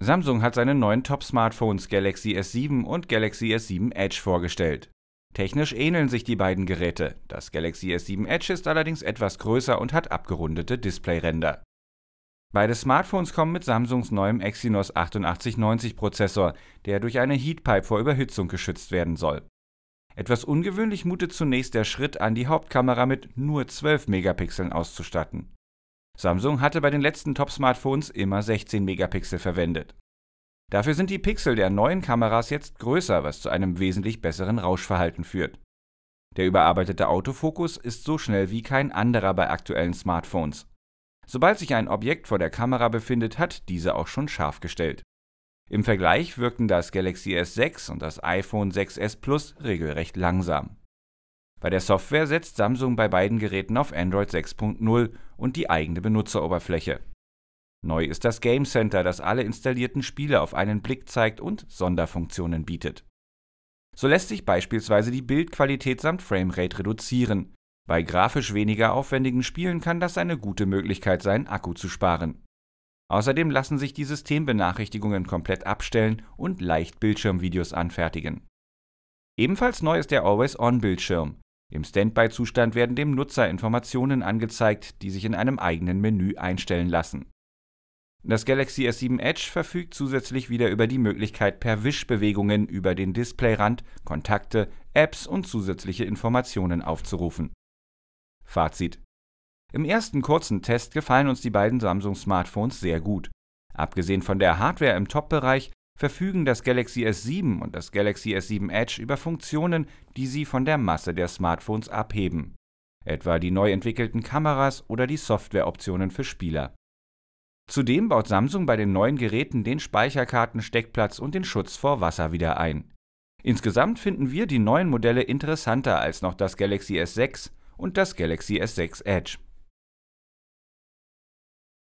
Samsung hat seine neuen Top-Smartphones Galaxy S7 und Galaxy S7 Edge vorgestellt. Technisch ähneln sich die beiden Geräte, das Galaxy S7 Edge ist allerdings etwas größer und hat abgerundete Displayränder. Beide Smartphones kommen mit Samsungs neuem Exynos 8890 Prozessor, der durch eine Heatpipe vor Überhitzung geschützt werden soll. Etwas ungewöhnlich mutet zunächst der Schritt an, die Hauptkamera mit nur 12 Megapixeln auszustatten. Samsung hatte bei den letzten Top-Smartphones immer 16 Megapixel verwendet. Dafür sind die Pixel der neuen Kameras jetzt größer, was zu einem wesentlich besseren Rauschverhalten führt. Der überarbeitete Autofokus ist so schnell wie kein anderer bei aktuellen Smartphones. Sobald sich ein Objekt vor der Kamera befindet, hat diese auch schon scharf gestellt. Im Vergleich wirkten das Galaxy S6 und das iPhone 6s Plus regelrecht langsam. Bei der Software setzt Samsung bei beiden Geräten auf Android 6.0 und die eigene Benutzeroberfläche. Neu ist das Game Center, das alle installierten Spiele auf einen Blick zeigt und Sonderfunktionen bietet. So lässt sich beispielsweise die Bildqualität samt Framerate reduzieren. Bei grafisch weniger aufwendigen Spielen kann das eine gute Möglichkeit sein, Akku zu sparen. Außerdem lassen sich die Systembenachrichtigungen komplett abstellen und leicht Bildschirmvideos anfertigen. Ebenfalls neu ist der Always-On-Bildschirm. Im Standby-Zustand werden dem Nutzer Informationen angezeigt, die sich in einem eigenen Menü einstellen lassen. Das Galaxy S7 Edge verfügt zusätzlich wieder über die Möglichkeit, per Wischbewegungen über den Displayrand Kontakte, Apps und zusätzliche Informationen aufzurufen. Fazit. Im ersten kurzen Test gefallen uns die beiden Samsung-Smartphones sehr gut. Abgesehen von der Hardware im Top-Bereich verfügen das Galaxy S7 und das Galaxy S7 Edge über Funktionen, die sie von der Masse der Smartphones abheben, etwa die neu entwickelten Kameras oder die Softwareoptionen für Spieler. Zudem baut Samsung bei den neuen Geräten den Speicherkartensteckplatz und den Schutz vor Wasser wieder ein. Insgesamt finden wir die neuen Modelle interessanter als noch das Galaxy S6 und das Galaxy S6 Edge.